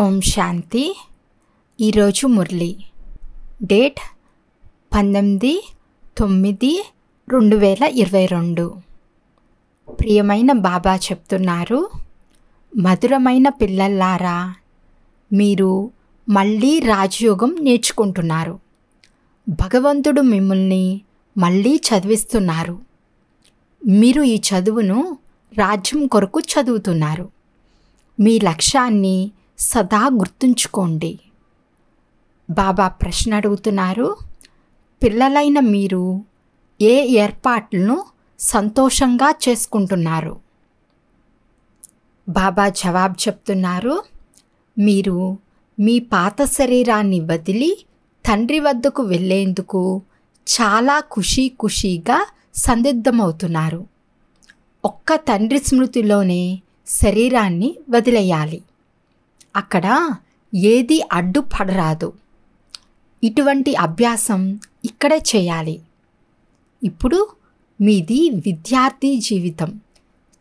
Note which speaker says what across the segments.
Speaker 1: ఓం శాంతి ఈరోజు మురళి డేట్ పంతొమ్మిది తొమ్మిది రెండు వేల ఇరవై రెండు ప్రియమైన బాబా చెప్తున్నారు మధురమైన పిల్లల్లారా మీరు మళ్ళీ రాజయోగం నేర్చుకుంటున్నారు భగవంతుడు మిమ్మల్ని మళ్ళీ చదివిస్తున్నారు మీరు ఈ చదువును రాజ్యం కొరకు చదువుతున్నారు మీ లక్ష్యాన్ని సదా గుర్తుంచుకోండి బాబా ప్రశ్న అడుగుతున్నారు పిల్లలైన మీరు ఏ ఏర్పాట్లను సంతోషంగా చేసుకుంటున్నారు బాబా జవాబు చెప్తున్నారు మీరు మీ పాత శరీరాన్ని వదిలి తండ్రి వద్దకు వెళ్ళేందుకు చాలా ఖుషీ ఖుషీగా సందిగ్ధమవుతున్నారు ఒక్క తండ్రి స్మృతిలోనే శరీరాన్ని వదిలేయాలి అక్కడ ఏది అడ్డుపడరాదు ఇటువంటి అభ్యాసం ఇక్కడే చేయాలి ఇప్పుడు మీది విద్యార్థి జీవితం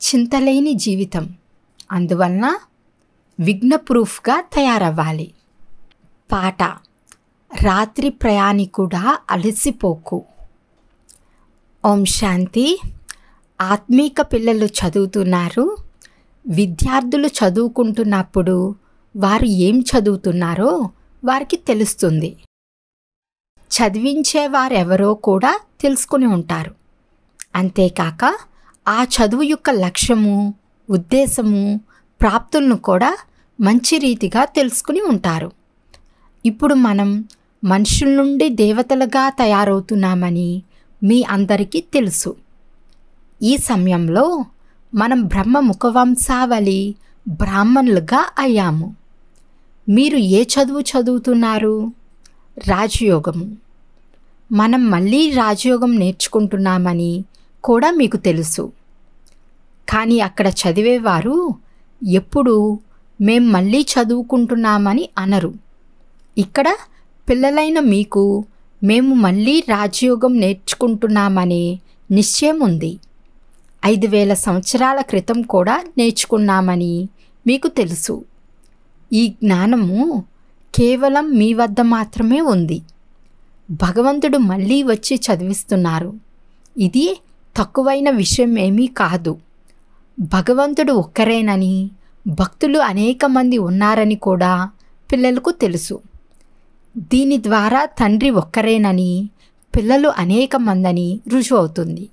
Speaker 1: చింతలేని జీవితం అందువలన విఘ్న ప్రూఫ్గా తయారవ్వాలి పాట రాత్రి కూడా అలసిపోకు ఓం శాంతి ఆత్మీక పిల్లలు చదువుతున్నారు విద్యార్థులు చదువుకుంటున్నప్పుడు వారు ఏం చదువుతున్నారో వారికి తెలుస్తుంది చదివించేవారెవరో కూడా తెలుసుకుని ఉంటారు అంతేకాక ఆ చదువు యొక్క లక్ష్యము ఉద్దేశము ప్రాప్తులను కూడా మంచి రీతిగా తెలుసుకుని ఉంటారు ఇప్పుడు మనం మనుషుల నుండి దేవతలుగా తయారవుతున్నామని మీ అందరికీ తెలుసు ఈ సమయంలో మనం బ్రహ్మ ముఖవంశావళి బ్రాహ్మణులుగా అయ్యాము మీరు ఏ చదువు చదువుతున్నారు రాజయోగము మనం మళ్ళీ రాజయోగం నేర్చుకుంటున్నామని కూడా మీకు తెలుసు కానీ అక్కడ చదివేవారు ఎప్పుడు మేం మళ్ళీ చదువుకుంటున్నామని అనరు ఇక్కడ పిల్లలైన మీకు మేము మళ్ళీ రాజయోగం నేర్చుకుంటున్నామనే నిశ్చయం ఉంది ఐదు వేల సంవత్సరాల క్రితం కూడా నేర్చుకున్నామని మీకు తెలుసు ఈ జ్ఞానము కేవలం మీ వద్ద మాత్రమే ఉంది భగవంతుడు మళ్ళీ వచ్చి చదివిస్తున్నారు ఇది తక్కువైన విషయం ఏమీ కాదు భగవంతుడు ఒక్కరేనని భక్తులు అనేక మంది ఉన్నారని కూడా పిల్లలకు తెలుసు దీని ద్వారా తండ్రి ఒక్కరేనని పిల్లలు అనేక మందని రుజువు అవుతుంది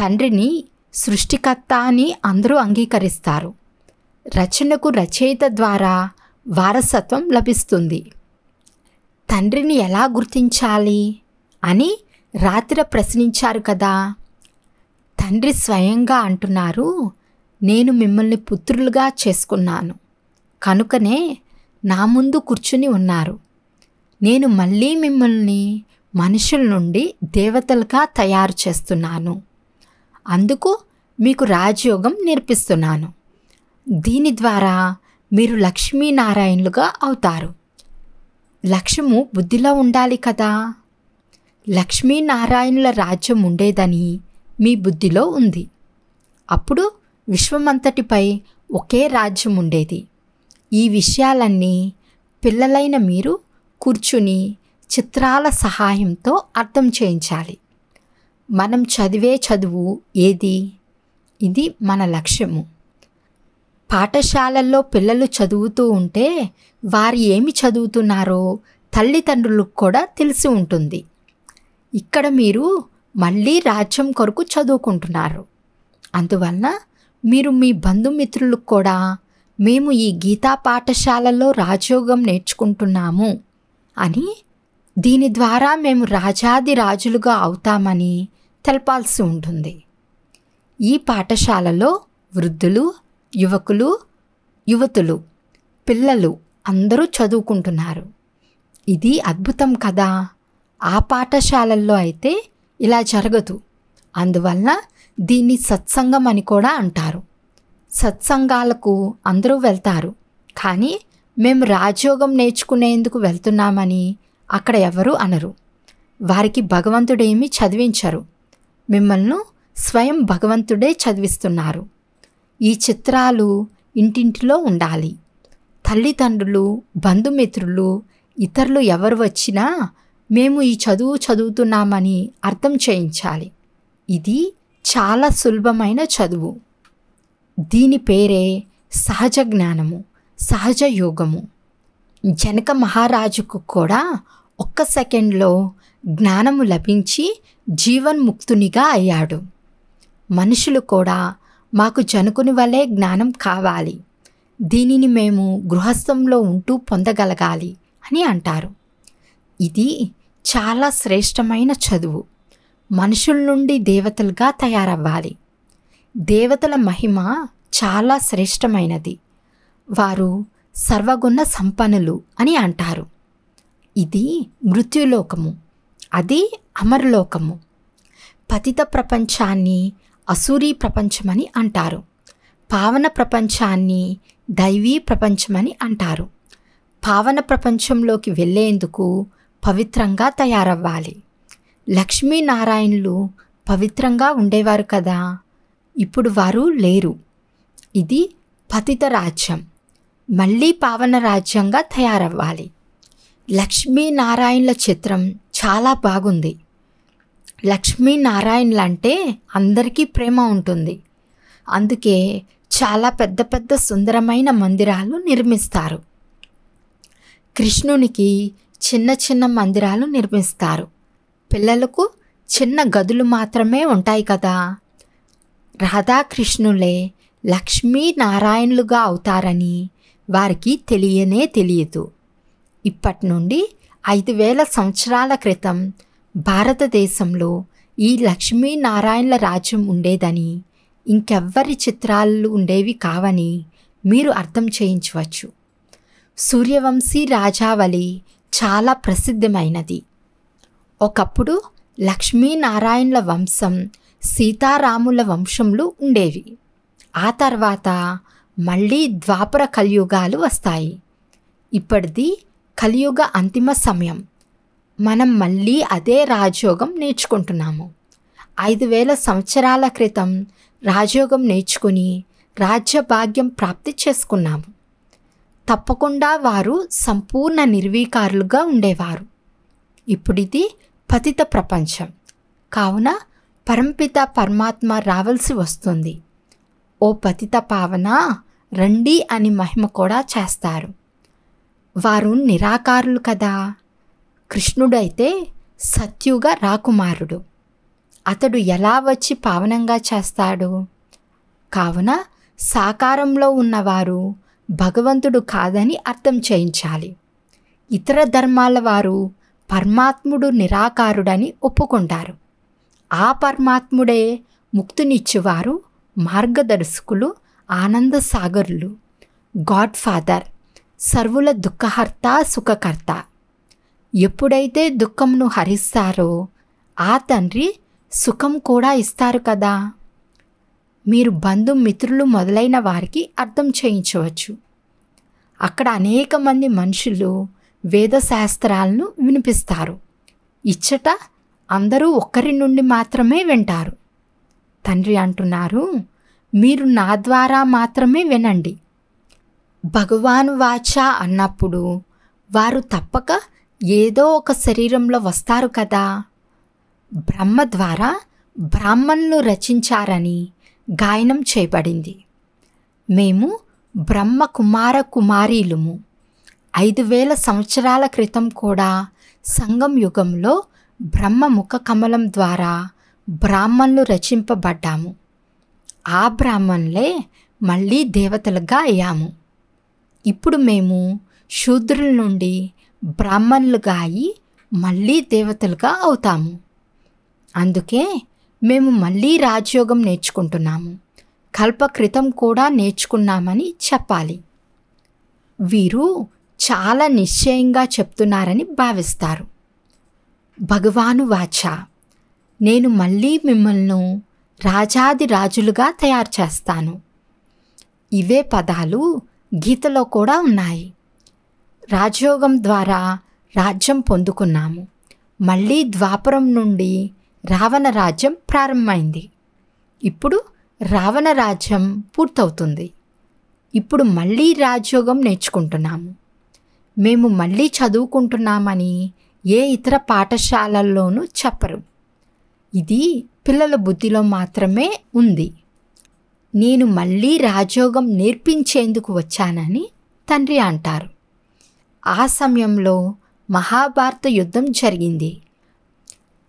Speaker 1: తండ్రిని సృష్టికర్త అని అందరూ అంగీకరిస్తారు రచనకు రచయిత ద్వారా వారసత్వం లభిస్తుంది తండ్రిని ఎలా గుర్తించాలి అని రాత్రి ప్రశ్నించారు కదా తండ్రి స్వయంగా అంటున్నారు నేను మిమ్మల్ని పుత్రులుగా చేసుకున్నాను కనుకనే నా ముందు కూర్చుని ఉన్నారు నేను మళ్ళీ మిమ్మల్ని మనుషుల నుండి దేవతలుగా తయారు చేస్తున్నాను అందుకు మీకు రాజయోగం నేర్పిస్తున్నాను దీని ద్వారా మీరు లక్ష్మీనారాయణులుగా అవుతారు లక్ష్యము బుద్ధిలో ఉండాలి కదా లక్ష్మీనారాయణుల రాజ్యం ఉండేదని మీ బుద్ధిలో ఉంది అప్పుడు విశ్వమంతటిపై ఒకే రాజ్యం ఉండేది ఈ విషయాలన్నీ పిల్లలైన మీరు కూర్చుని చిత్రాల సహాయంతో అర్థం చేయించాలి మనం చదివే చదువు ఏది ఇది మన లక్ష్యము పాఠశాలల్లో పిల్లలు చదువుతూ ఉంటే వారు ఏమి చదువుతున్నారో తల్లిదండ్రులకు కూడా తెలిసి ఉంటుంది ఇక్కడ మీరు మళ్ళీ రాజ్యం కొరకు చదువుకుంటున్నారు అందువలన మీరు మీ బంధుమిత్రులకు కూడా మేము ఈ గీతా పాఠశాలలో రాజయోగం నేర్చుకుంటున్నాము అని దీని ద్వారా మేము రాజాది రాజులుగా అవుతామని తెలపాల్సి ఉంటుంది ఈ పాఠశాలలో వృద్ధులు యువకులు యువతులు పిల్లలు అందరూ చదువుకుంటున్నారు ఇది అద్భుతం కదా ఆ పాఠశాలల్లో అయితే ఇలా జరగదు అందువల్ల దీన్ని సత్సంగం అని కూడా అంటారు సత్సంగాలకు అందరూ వెళ్తారు కానీ మేము రాజయోగం నేర్చుకునేందుకు వెళ్తున్నామని అక్కడ ఎవరూ అనరు వారికి భగవంతుడేమీ చదివించరు మిమ్మల్ని స్వయం భగవంతుడే చదివిస్తున్నారు ఈ చిత్రాలు ఇంటింటిలో ఉండాలి తల్లిదండ్రులు బంధుమిత్రులు ఇతరులు ఎవరు వచ్చినా మేము ఈ చదువు చదువుతున్నామని అర్థం చేయించాలి ఇది చాలా సులభమైన చదువు దీని పేరే సహజ జ్ఞానము సహజ యోగము జనక మహారాజుకు కూడా ఒక్క సెకండ్లో జ్ఞానము లభించి జీవన్ముక్తునిగా అయ్యాడు మనుషులు కూడా మాకు జనుకుని వలె జ్ఞానం కావాలి దీనిని మేము గృహస్థంలో ఉంటూ పొందగలగాలి అని అంటారు ఇది చాలా శ్రేష్టమైన చదువు మనుషుల నుండి దేవతలుగా తయారవ్వాలి దేవతల మహిమ చాలా శ్రేష్టమైనది వారు సర్వగుణ సంపన్నులు అని అంటారు ఇది మృత్యులోకము అది అమరలోకము పతిత ప్రపంచాన్ని అసూరీ ప్రపంచమని అంటారు పావన ప్రపంచాన్ని దైవీ ప్రపంచమని అంటారు పావన ప్రపంచంలోకి వెళ్ళేందుకు పవిత్రంగా తయారవ్వాలి లక్ష్మీనారాయణులు పవిత్రంగా ఉండేవారు కదా ఇప్పుడు వారు లేరు ఇది పతిత రాజ్యం మళ్ళీ పావన రాజ్యంగా తయారవ్వాలి లక్ష్మీనారాయణుల చిత్రం చాలా బాగుంది లక్ష్మీనారాయణలు అంటే అందరికీ ప్రేమ ఉంటుంది అందుకే చాలా పెద్ద పెద్ద సుందరమైన మందిరాలు నిర్మిస్తారు కృష్ణునికి చిన్న చిన్న మందిరాలు నిర్మిస్తారు పిల్లలకు చిన్న గదులు మాత్రమే ఉంటాయి కదా రాధాకృష్ణులే లక్ష్మీనారాయణులుగా అవుతారని వారికి తెలియనే తెలియదు ఇప్పటి నుండి ఐదు వేల సంవత్సరాల క్రితం భారతదేశంలో ఈ లక్ష్మీనారాయణల రాజ్యం ఉండేదని ఇంకెవ్వరి చిత్రాలు ఉండేవి కావని మీరు అర్థం చేయించవచ్చు సూర్యవంశీ రాజావళి చాలా ప్రసిద్ధమైనది ఒకప్పుడు లక్ష్మీనారాయణల వంశం సీతారాముల వంశంలో ఉండేవి ఆ తర్వాత మళ్ళీ ద్వాపర కలియుగాలు వస్తాయి ఇప్పటిది కలియుగ అంతిమ సమయం మనం మళ్ళీ అదే రాజయోగం నేర్చుకుంటున్నాము ఐదు వేల సంవత్సరాల క్రితం రాజయోగం నేర్చుకుని రాజ్యభాగ్యం ప్రాప్తి చేసుకున్నాము తప్పకుండా వారు సంపూర్ణ నిర్వీకారులుగా ఉండేవారు ఇప్పుడు ఇది పతిత ప్రపంచం కావున పరంపిత పరమాత్మ రావాల్సి వస్తుంది ఓ పతిత పావన రండి అని మహిమ కూడా చేస్తారు వారు నిరాకారులు కదా కృష్ణుడైతే సత్యుగా రాకుమారుడు అతడు ఎలా వచ్చి పావనంగా చేస్తాడు కావున సాకారంలో ఉన్నవారు భగవంతుడు కాదని అర్థం చేయించాలి ఇతర ధర్మాల వారు పరమాత్ముడు నిరాకారుడని ఒప్పుకుంటారు ఆ పరమాత్ముడే ముక్తునిచ్చేవారు మార్గదర్శకులు ఆనంద సాగరులు గాడ్ ఫాదర్ సర్వుల దుఃఖహర్త సుఖకర్త ఎప్పుడైతే దుఃఖంను హరిస్తారో ఆ తండ్రి సుఖం కూడా ఇస్తారు కదా మీరు బంధుమిత్రులు మొదలైన వారికి అర్థం చేయించవచ్చు అక్కడ అనేక మంది మనుషులు వేదశాస్త్రాలను వినిపిస్తారు ఇచ్చట అందరూ ఒక్కరి నుండి మాత్రమే వింటారు తండ్రి అంటున్నారు మీరు నా ద్వారా మాత్రమే వినండి భగవాన్ వాచ అన్నప్పుడు వారు తప్పక ఏదో ఒక శరీరంలో వస్తారు కదా బ్రహ్మ ద్వారా బ్రాహ్మణ్ను రచించారని గాయనం చేయబడింది మేము బ్రహ్మ కుమార కుమారీలుము ఐదు వేల సంవత్సరాల క్రితం కూడా సంగం యుగంలో బ్రహ్మ ముఖ కమలం ద్వారా బ్రాహ్మణులు రచింపబడ్డాము ఆ బ్రాహ్మణులే మళ్ళీ దేవతలుగా అయ్యాము ఇప్పుడు మేము శూద్రుల నుండి బ్రాహ్మణులుగా అయి మళ్ళీ దేవతలుగా అవుతాము అందుకే మేము మళ్ళీ రాజయోగం నేర్చుకుంటున్నాము కల్పకృతం కూడా నేర్చుకున్నామని చెప్పాలి వీరు చాలా నిశ్చయంగా చెప్తున్నారని భావిస్తారు భగవాను వాచ నేను మళ్ళీ మిమ్మల్ని రాజాది రాజులుగా తయారు చేస్తాను ఇవే పదాలు గీతలో కూడా ఉన్నాయి రాజయోగం ద్వారా రాజ్యం పొందుకున్నాము మళ్ళీ ద్వాపరం నుండి రావణ రాజ్యం ప్రారంభమైంది ఇప్పుడు రావణ రాజ్యం పూర్తవుతుంది ఇప్పుడు మళ్ళీ రాజయోగం నేర్చుకుంటున్నాము మేము మళ్ళీ చదువుకుంటున్నామని ఏ ఇతర పాఠశాలల్లోనూ చెప్పరు ఇది పిల్లల బుద్ధిలో మాత్రమే ఉంది నేను మళ్ళీ రాజయోగం నేర్పించేందుకు వచ్చానని తండ్రి అంటారు ఆ సమయంలో మహాభారత యుద్ధం జరిగింది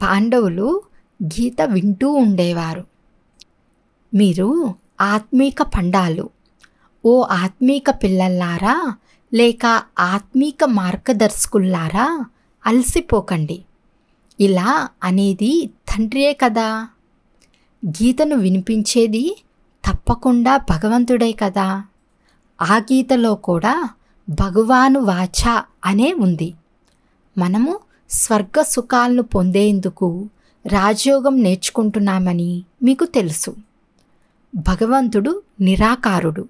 Speaker 1: పాండవులు గీత వింటూ ఉండేవారు మీరు ఆత్మీక పండాలు ఓ ఆత్మీక పిల్లల్లారా లేక ఆత్మీక మార్గదర్శకుల్లారా అలసిపోకండి ఇలా అనేది తండ్రియే కదా గీతను వినిపించేది తప్పకుండా భగవంతుడే కదా ఆ గీతలో కూడా భగవాను వాచ అనే ఉంది మనము స్వర్గ సుఖాలను పొందేందుకు రాజయోగం నేర్చుకుంటున్నామని మీకు తెలుసు భగవంతుడు నిరాకారుడు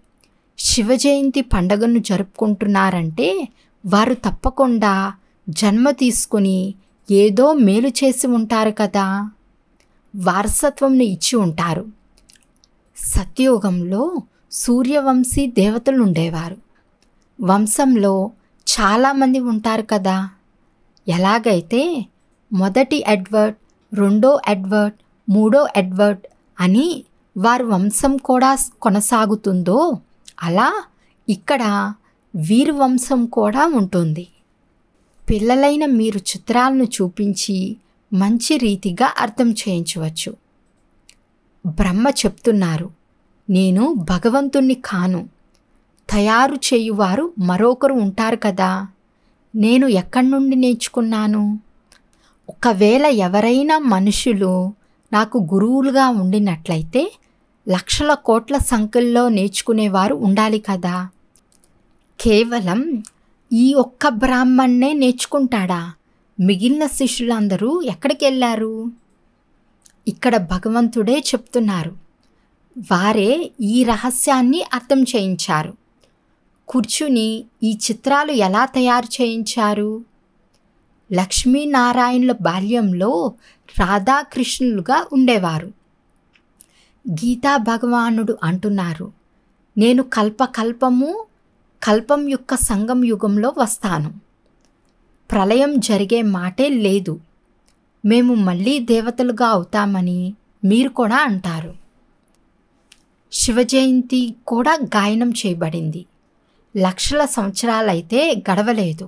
Speaker 1: శివజయంతి పండగను జరుపుకుంటున్నారంటే వారు తప్పకుండా జన్మ తీసుకుని ఏదో మేలు చేసి ఉంటారు కదా వారసత్వంను ఇచ్చి ఉంటారు సత్యయోగంలో సూర్యవంశీ దేవతలు ఉండేవారు వంశంలో చాలామంది ఉంటారు కదా ఎలాగైతే మొదటి ఎడ్వర్డ్ రెండో ఎడ్వర్డ్ మూడో ఎడ్వర్డ్ అని వారి వంశం కూడా కొనసాగుతుందో అలా ఇక్కడ వీరు వంశం కూడా ఉంటుంది పిల్లలైన మీరు చిత్రాలను చూపించి మంచి రీతిగా అర్థం చేయించవచ్చు బ్రహ్మ చెప్తున్నారు నేను భగవంతుణ్ణి కాను తయారు చేయువారు మరొకరు ఉంటారు కదా నేను ఎక్కడి నుండి నేర్చుకున్నాను ఒకవేళ ఎవరైనా మనుషులు నాకు గురువులుగా ఉండినట్లయితే లక్షల కోట్ల సంఖ్యల్లో నేర్చుకునేవారు ఉండాలి కదా కేవలం ఈ ఒక్క బ్రాహ్మణ్ణే నేర్చుకుంటాడా మిగిలిన శిష్యులందరూ ఎక్కడికి వెళ్ళారు ఇక్కడ భగవంతుడే చెప్తున్నారు వారే ఈ రహస్యాన్ని అర్థం చేయించారు కూర్చుని ఈ చిత్రాలు ఎలా తయారు చేయించారు లక్ష్మీనారాయణుల బాల్యంలో రాధాకృష్ణులుగా ఉండేవారు గీతా భగవానుడు అంటున్నారు నేను కల్పకల్పము కల్పం యొక్క సంగం యుగంలో వస్తాను ప్రళయం జరిగే మాటే లేదు మేము మళ్ళీ దేవతలుగా అవుతామని మీరు కూడా అంటారు శివజయంతి కూడా గాయనం చేయబడింది లక్షల సంవత్సరాలైతే గడవలేదు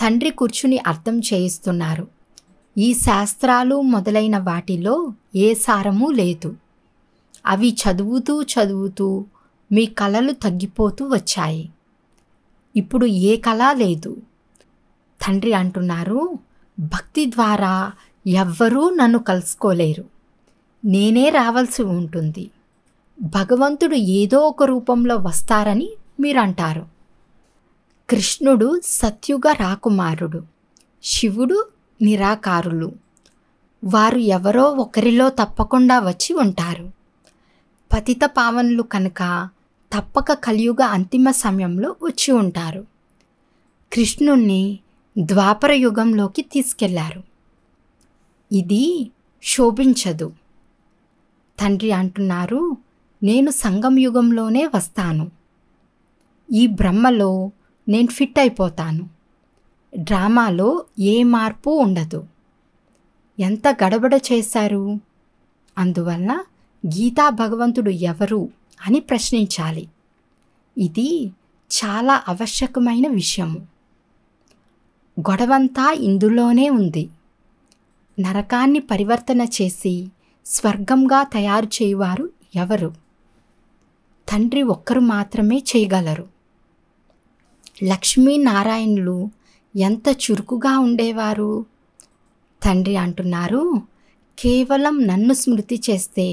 Speaker 1: తండ్రి కూర్చుని అర్థం చేయిస్తున్నారు ఈ శాస్త్రాలు మొదలైన వాటిలో ఏ సారము లేదు అవి చదువుతూ చదువుతూ మీ కళలు తగ్గిపోతూ వచ్చాయి ఇప్పుడు ఏ కళ లేదు తండ్రి అంటున్నారు భక్తి ద్వారా ఎవ్వరూ నన్ను కలుసుకోలేరు నేనే రావాల్సి ఉంటుంది భగవంతుడు ఏదో ఒక రూపంలో వస్తారని మీరంటారు కృష్ణుడు సత్యుగ రాకుమారుడు శివుడు నిరాకారులు వారు ఎవరో ఒకరిలో తప్పకుండా వచ్చి ఉంటారు పతిత పావనులు కనుక తప్పక కలియుగ అంతిమ సమయంలో వచ్చి ఉంటారు కృష్ణుణ్ణి ద్వాపర యుగంలోకి తీసుకెళ్లారు ఇది శోభించదు తండ్రి అంటున్నారు నేను సంగం యుగంలోనే వస్తాను ఈ బ్రహ్మలో నేను ఫిట్ అయిపోతాను డ్రామాలో ఏ మార్పు ఉండదు ఎంత గడబడ చేశారు అందువల్ల గీతా భగవంతుడు ఎవరు అని ప్రశ్నించాలి ఇది చాలా ఆవశ్యకమైన విషయము గొడవంతా ఇందులోనే ఉంది నరకాన్ని పరివర్తన చేసి స్వర్గంగా తయారు చేయువారు ఎవరు తండ్రి ఒక్కరు మాత్రమే చేయగలరు లక్ష్మీనారాయణులు ఎంత చురుకుగా ఉండేవారు తండ్రి అంటున్నారు కేవలం నన్ను స్మృతి చేస్తే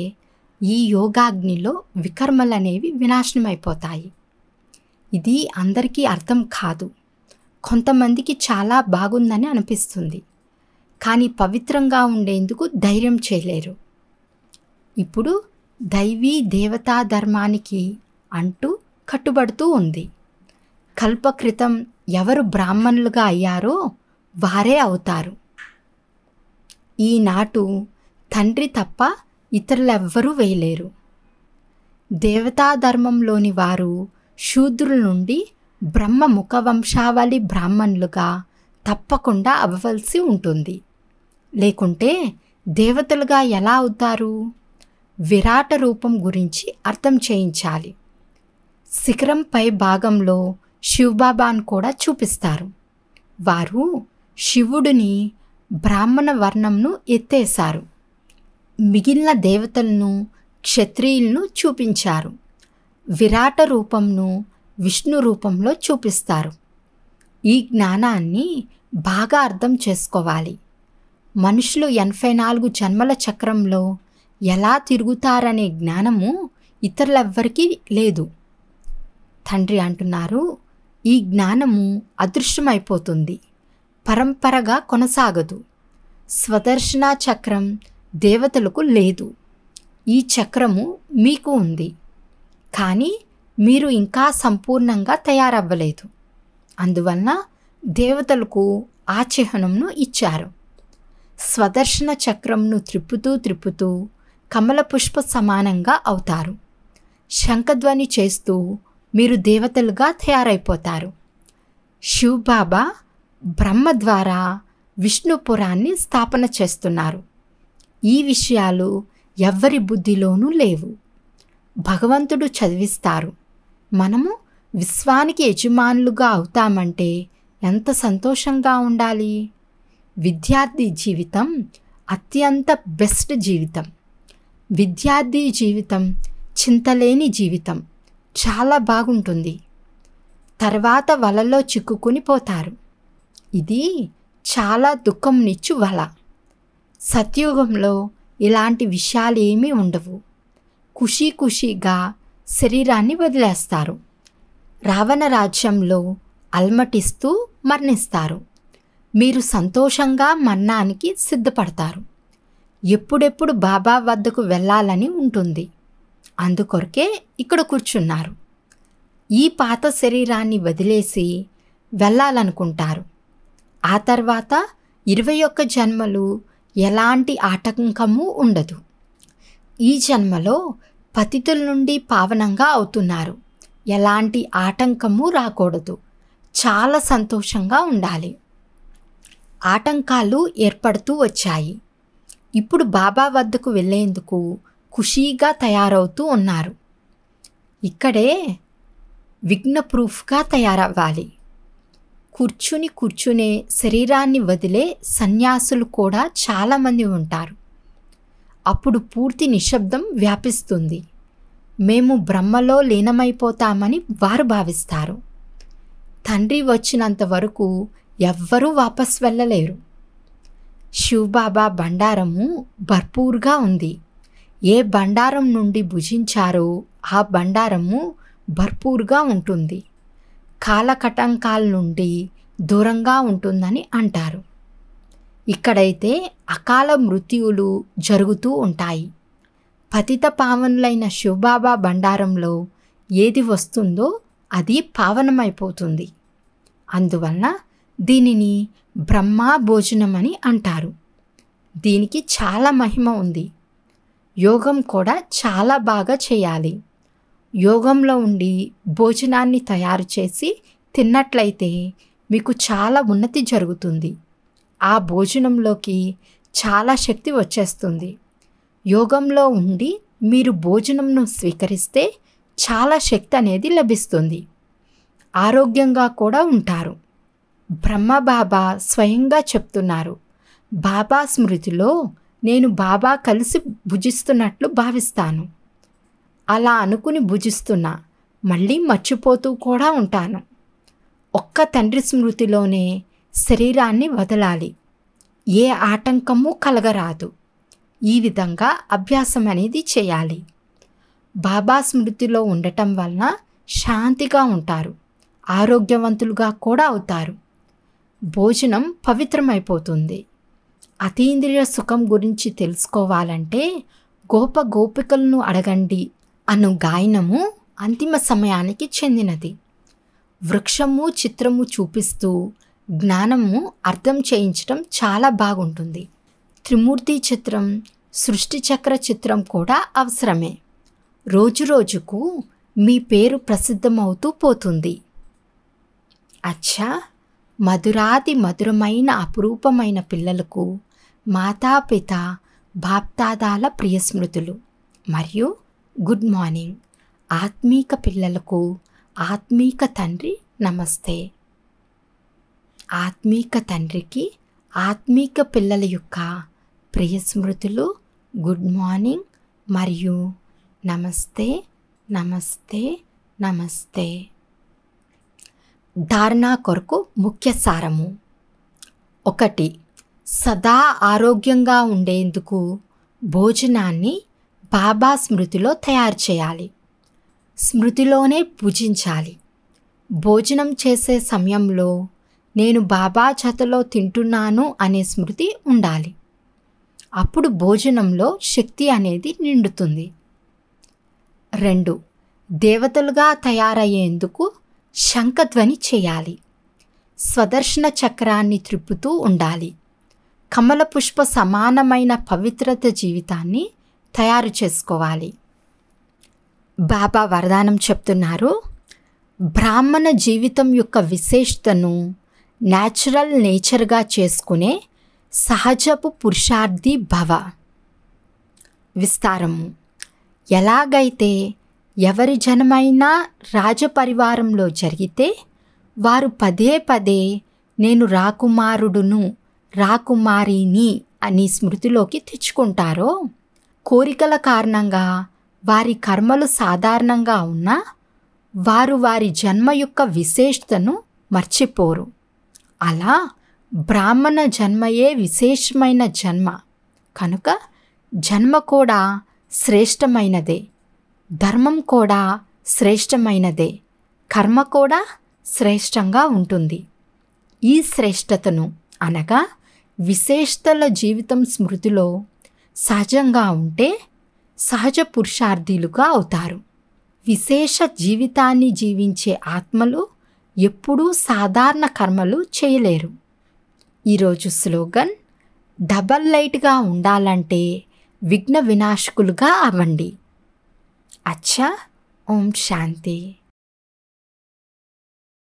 Speaker 1: ఈ యోగాగ్నిలో వికర్మలనేవి వినాశనమైపోతాయి ఇది అందరికీ అర్థం కాదు కొంతమందికి చాలా బాగుందని అనిపిస్తుంది కానీ పవిత్రంగా ఉండేందుకు ధైర్యం చేయలేరు ఇప్పుడు దైవీ దేవతా ధర్మానికి అంటూ కట్టుబడుతూ ఉంది కల్పకృతం ఎవరు బ్రాహ్మణులుగా అయ్యారో వారే అవుతారు ఈనాటు తండ్రి తప్ప ఇతరులెవ్వరూ వేయలేరు దేవతాధర్మంలోని వారు శూద్రుల నుండి బ్రహ్మ ముఖవంశావళి బ్రాహ్మణులుగా తప్పకుండా అవ్వవలసి ఉంటుంది లేకుంటే దేవతలుగా ఎలా అవుతారు విరాట రూపం గురించి అర్థం చేయించాలి శిఖరంపై భాగంలో శివబాబాను కూడా చూపిస్తారు వారు శివుడిని బ్రాహ్మణ వర్ణంను ఎత్తేశారు మిగిలిన దేవతలను క్షత్రియులను చూపించారు విరాట రూపంను విష్ణు రూపంలో చూపిస్తారు ఈ జ్ఞానాన్ని బాగా అర్థం చేసుకోవాలి మనుషులు ఎనభై నాలుగు జన్మల చక్రంలో ఎలా తిరుగుతారనే జ్ఞానము ఇతరులెవ్వరికీ లేదు తండ్రి అంటున్నారు ఈ జ్ఞానము అదృశ్యమైపోతుంది పరంపరగా కొనసాగదు స్వదర్శన చక్రం దేవతలకు లేదు ఈ చక్రము మీకు ఉంది కానీ మీరు ఇంకా సంపూర్ణంగా తయారవ్వలేదు అందువల్ల దేవతలకు ఆ చిహ్నంను ఇచ్చారు స్వదర్శన చక్రంను త్రిప్పుతూ త్రిప్పుతూ కమల పుష్ప సమానంగా అవుతారు శంఖధ్వని చేస్తూ మీరు దేవతలుగా తయారైపోతారు శివబాబా బ్రహ్మ ద్వారా విష్ణుపురాన్ని స్థాపన చేస్తున్నారు ఈ విషయాలు ఎవ్వరి బుద్ధిలోనూ లేవు భగవంతుడు చదివిస్తారు మనము విశ్వానికి యజమానులుగా అవుతామంటే ఎంత సంతోషంగా ఉండాలి విద్యార్థి జీవితం అత్యంత బెస్ట్ జీవితం విద్యార్థి జీవితం చింతలేని జీవితం చాలా బాగుంటుంది తర్వాత వలలో చిక్కుకుని పోతారు ఇది చాలా దుఃఖంనిచ్చు వల సత్యుగంలో ఇలాంటి విషయాలు ఏమీ ఉండవు ఖుషీ ఖుషీగా శరీరాన్ని వదిలేస్తారు రావణ రాజ్యంలో అల్మటిస్తూ మరణిస్తారు మీరు సంతోషంగా మరణానికి సిద్ధపడతారు ఎప్పుడెప్పుడు బాబా వద్దకు వెళ్ళాలని ఉంటుంది అందుకొరకే ఇక్కడ కూర్చున్నారు ఈ పాత శరీరాన్ని వదిలేసి వెళ్ళాలనుకుంటారు ఆ తర్వాత ఇరవై ఒక్క జన్మలు ఎలాంటి ఆటంకము ఉండదు ఈ జన్మలో పతితుల నుండి పావనంగా అవుతున్నారు ఎలాంటి ఆటంకము రాకూడదు చాలా సంతోషంగా ఉండాలి ఆటంకాలు ఏర్పడుతూ వచ్చాయి ఇప్పుడు బాబా వద్దకు వెళ్ళేందుకు ఖుషీగా తయారవుతూ ఉన్నారు ఇక్కడే విఘ్న ప్రూఫ్గా తయారవ్వాలి కూర్చుని కూర్చునే శరీరాన్ని వదిలే సన్యాసులు కూడా చాలామంది ఉంటారు అప్పుడు పూర్తి నిశ్శబ్దం వ్యాపిస్తుంది మేము బ్రహ్మలో లీనమైపోతామని వారు భావిస్తారు తండ్రి వచ్చినంత వరకు ఎవ్వరూ వాపస్ వెళ్ళలేరు శివబాబా బండారము భర్పూర్గా ఉంది ఏ బండారం నుండి భుజించారో ఆ బండారము భర్పూర్గా ఉంటుంది కాలకటంకాల నుండి దూరంగా ఉంటుందని అంటారు ఇక్కడైతే అకాల మృత్యువులు జరుగుతూ ఉంటాయి పతిత పావనులైన శివబాబా బండారంలో ఏది వస్తుందో అది పావనమైపోతుంది అందువల్ల దీనిని బ్రహ్మా భోజనం అని అంటారు దీనికి చాలా మహిమ ఉంది యోగం కూడా చాలా బాగా చేయాలి యోగంలో ఉండి భోజనాన్ని తయారు చేసి తిన్నట్లయితే మీకు చాలా ఉన్నతి జరుగుతుంది ఆ భోజనంలోకి చాలా శక్తి వచ్చేస్తుంది యోగంలో ఉండి మీరు భోజనంను స్వీకరిస్తే చాలా శక్తి అనేది లభిస్తుంది ఆరోగ్యంగా కూడా ఉంటారు బ్రహ్మ బాబా స్వయంగా చెప్తున్నారు బాబా స్మృతిలో నేను బాబా కలిసి భుజిస్తున్నట్లు భావిస్తాను అలా అనుకుని భుజిస్తున్నా మళ్ళీ మర్చిపోతూ కూడా ఉంటాను ఒక్క తండ్రి స్మృతిలోనే శరీరాన్ని వదలాలి ఏ ఆటంకము కలగరాదు ఈ విధంగా అభ్యాసం అనేది చేయాలి బాబా స్మృతిలో ఉండటం వలన శాంతిగా ఉంటారు ఆరోగ్యవంతులుగా కూడా అవుతారు భోజనం పవిత్రమైపోతుంది అతీంద్రియ సుఖం గురించి తెలుసుకోవాలంటే గోప గోపికలను అడగండి అను గాయనము అంతిమ సమయానికి చెందినది వృక్షము చిత్రము చూపిస్తూ జ్ఞానము అర్థం చేయించడం చాలా బాగుంటుంది త్రిమూర్తి చిత్రం సృష్టి చక్ర చిత్రం కూడా అవసరమే రోజురోజుకు మీ పేరు ప్రసిద్ధమవుతూ పోతుంది అచ్చా మధురాది మధురమైన అపురూపమైన పిల్లలకు మాతాపిత బాప్తాదాల ప్రియస్మృతులు మరియు గుడ్ మార్నింగ్ ఆత్మీక పిల్లలకు ఆత్మీక తండ్రి నమస్తే ఆత్మీక తండ్రికి ఆత్మీక పిల్లల యొక్క ప్రియస్మృతులు గుడ్ మార్నింగ్ మరియు నమస్తే నమస్తే నమస్తే ధారణ కొరకు ముఖ్య సారము ఒకటి సదా ఆరోగ్యంగా ఉండేందుకు భోజనాన్ని బాబా స్మృతిలో తయారు చేయాలి స్మృతిలోనే పూజించాలి భోజనం చేసే సమయంలో నేను బాబా చేతలో తింటున్నాను అనే స్మృతి ఉండాలి అప్పుడు భోజనంలో శక్తి అనేది నిండుతుంది రెండు దేవతలుగా తయారయ్యేందుకు శంఖధ్వని చేయాలి స్వదర్శన చక్రాన్ని త్రిప్పుతూ ఉండాలి కమల పుష్ప సమానమైన పవిత్రత జీవితాన్ని తయారు చేసుకోవాలి బాబా వరదానం చెప్తున్నారు బ్రాహ్మణ జీవితం యొక్క విశేషతను న్యాచురల్ నేచర్గా చేసుకునే సహజపు పురుషార్థి భవ విస్తారము ఎలాగైతే ఎవరి జనమైనా రాజపరివారంలో జరిగితే వారు పదే పదే నేను రాకుమారుడును రాకుమారిని అని స్మృతిలోకి తెచ్చుకుంటారో కోరికల కారణంగా వారి కర్మలు సాధారణంగా ఉన్నా వారు వారి జన్మ యొక్క విశేషతను మర్చిపోరు అలా బ్రాహ్మణ జన్మయే విశేషమైన జన్మ కనుక జన్మ కూడా శ్రేష్టమైనదే ధర్మం కూడా శ్రేష్టమైనదే కర్మ కూడా శ్రేష్టంగా ఉంటుంది ఈ శ్రేష్టతను అనగా విశేషతల జీవితం స్మృతిలో సహజంగా ఉంటే సహజ పురుషార్థులుగా అవుతారు విశేష జీవితాన్ని జీవించే ఆత్మలు ఎప్పుడూ సాధారణ కర్మలు చేయలేరు ఈరోజు స్లోగన్ డబల్ లైట్గా ఉండాలంటే విఘ్న వినాశకులుగా అవ్వండి అచ్చా ఓం శాంతి